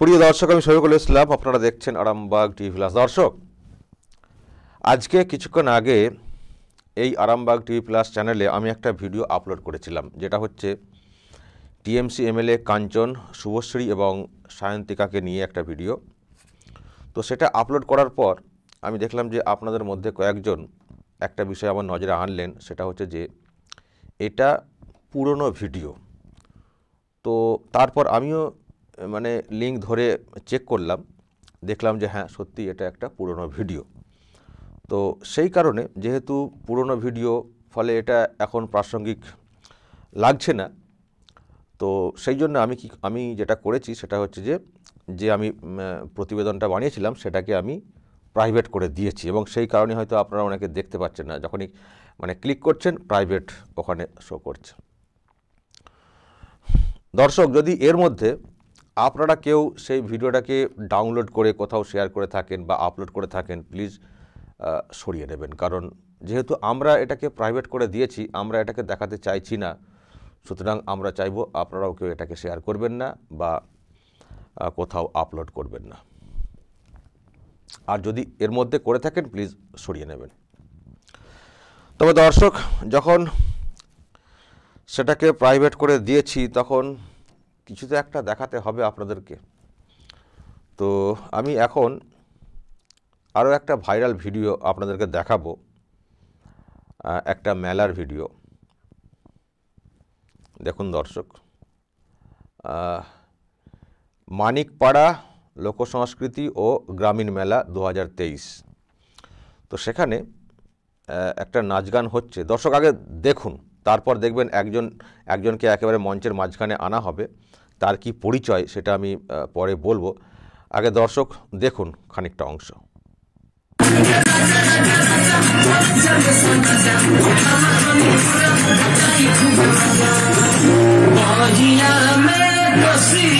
প্রিয় দর্শক আমি সৈকুল ইসলাম আপনারা দেখছেন আরামবাগ টিভি প্লাস দর্শক আজকে কিছুক্ষণ আগে এই আরামবাগ টিভি প্লাস চ্যানেলে আমি একটা ভিডিও আপলোড করেছিলাম যেটা হচ্ছে টিএমসি এমএলএ কাঞ্চন শুভশ্রী এবং সায়ন্তিকাকে নিয়ে একটা ভিডিও তো সেটা আপলোড করার পর আমি দেখলাম যে আপনাদের মধ্যে কয়েকজন একটা বিষয় আমার নজরে আনলেন সেটা হচ্ছে যে এটা পুরনো ভিডিও তো তারপর আমিও মানে লিঙ্ক ধরে চেক করলাম দেখলাম যে হ্যাঁ সত্যি এটা একটা পুরনো ভিডিও তো সেই কারণে যেহেতু পুরনো ভিডিও ফলে এটা এখন প্রাসঙ্গিক লাগছে না তো সেই জন্য আমি কি আমি যেটা করেছি সেটা হচ্ছে যে যে আমি প্রতিবেদনটা বানিয়েছিলাম সেটাকে আমি প্রাইভেট করে দিয়েছি এবং সেই কারণে হয়তো আপনারা অনেকে দেখতে পাচ্ছেন না যখনই মানে ক্লিক করছেন প্রাইভেট ওখানে শো করছে দর্শক যদি এর মধ্যে আপনারা কেউ সেই ভিডিওটাকে ডাউনলোড করে কোথাও শেয়ার করে থাকেন বা আপলোড করে থাকেন প্লিজ সরিয়ে নেবেন কারণ যেহেতু আমরা এটাকে প্রাইভেট করে দিয়েছি আমরা এটাকে দেখাতে চাইছি না সুতরাং আমরা চাইব আপনারাও কেউ এটাকে শেয়ার করবেন না বা কোথাও আপলোড করবেন না আর যদি এর মধ্যে করে থাকেন প্লিজ সরিয়ে নেবেন তবে দর্শক যখন সেটাকে প্রাইভেট করে দিয়েছি তখন কিছু তো একটা দেখাতে হবে আপনাদেরকে তো আমি এখন আরও একটা ভাইরাল ভিডিও আপনাদেরকে দেখাবো একটা মেলার ভিডিও দেখুন দর্শক মানিকপাড়া লোকসংস্কৃতি ও গ্রামীণ মেলা দু তো সেখানে একটা নাচ গান হচ্ছে দর্শক আগে দেখুন তারপর দেখবেন একজন একজনকে একেবারে মঞ্চের মাঝখানে আনা হবে তার কি পরিচয় সেটা আমি পরে বলবো আগে দর্শক দেখুন খানিকটা অংশ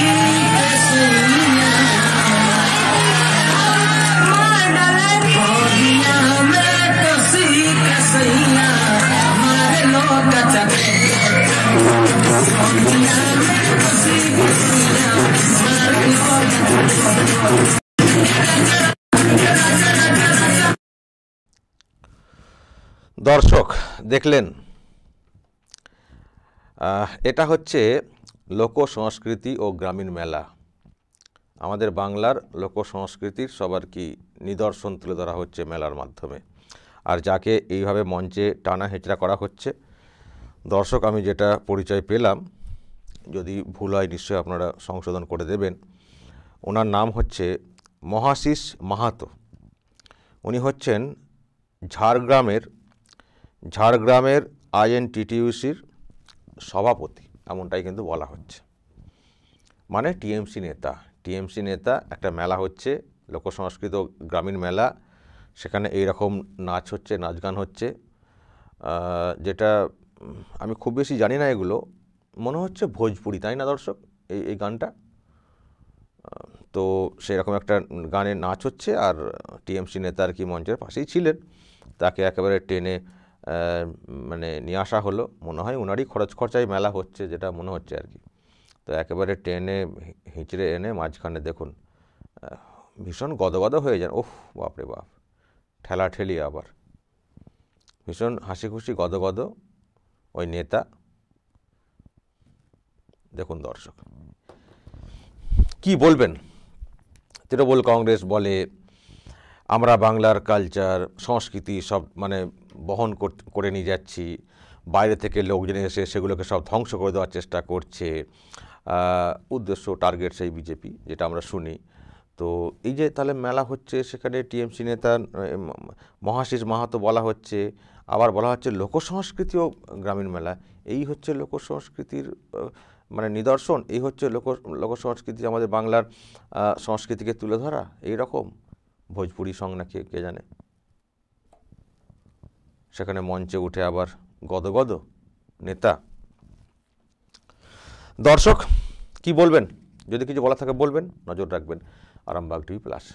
Yeah. দর্শক দেখলেন এটা হচ্ছে লোক সংস্কৃতি ও গ্রামীণ মেলা আমাদের বাংলার লোক সংস্কৃতির সবার কি নিদর্শন তুলে ধরা হচ্ছে মেলার মাধ্যমে আর যাকে এইভাবে মঞ্চে টানা হেঁচড়া করা হচ্ছে দর্শক আমি যেটা পরিচয় পেলাম যদি ভুল হয় নিশ্চয়ই আপনারা সংশোধন করে দেবেন ওনার নাম হচ্ছে মহাশিস মাহাতো উনি হচ্ছেন ঝাড়গ্রামের ঝাড়গ্রামের আইএনটিটিউসির সভাপতি এমনটাই কিন্তু বলা হচ্ছে মানে টিএমসি নেতা টিএমসি নেতা একটা মেলা হচ্ছে লোকসংস্কৃত গ্রামীণ মেলা সেখানে এই রকম নাচ হচ্ছে নাচ গান হচ্ছে যেটা আমি খুব বেশি জানি না এগুলো মনে হচ্ছে ভোজপুরি তাই না দর্শক এই এই গানটা তো সেরকম একটা গানে নাচ হচ্ছে আর টিএমসি নেতা আর কি মঞ্চের পাশেই ছিলেন তাকে একেবারে টেনে মানে নিয়ে আসা হলো মনে হয় ওনারই খরচ খরচায় মেলা হচ্ছে যেটা মনে হচ্ছে আর কি তো একেবারে টেনে হিঁচড়ে এনে মাঝখানে দেখুন ভীষণ গদগদ হয়ে যান ওহ বাপরে বাপ ঠেলা ঠেলি আবার ভীষণ হাসি খুশি গদগদ ওই নেতা দেখুন দর্শক কি বলবেন তৃণমূল কংগ্রেস বলে আমরা বাংলার কালচার সংস্কৃতি সব মানে বহন করে নিয়ে যাচ্ছি বাইরে থেকে লোকজন এসে সেগুলোকে সব ধ্বংস করে দেওয়ার চেষ্টা করছে উদ্দেশ্য টার্গেট সেই বিজেপি যেটা আমরা শুনি তো এই যে তাহলে মেলা হচ্ছে সেখানে টিএমসি নেতা মহাশিস মাহাতো বলা হচ্ছে আবার বলা হচ্ছে লোকসংস্কৃতিও গ্রামীণ মেলা এই হচ্ছে লোকসংস্কৃতির মানে নিদর্শন এই হচ্ছে লোক লোক সংস্কৃতি আমাদের বাংলার সংস্কৃতিকে তুলে ধরা এই রকম ভোজপুরি সং না কে কে জানে সেখানে মঞ্চে উঠে আবার গদগদ নেতা দর্শক কি বলবেন যদি কিছু বলা থাকে বলবেন নজর রাখবেন আরামবাগ টিভি প্লাস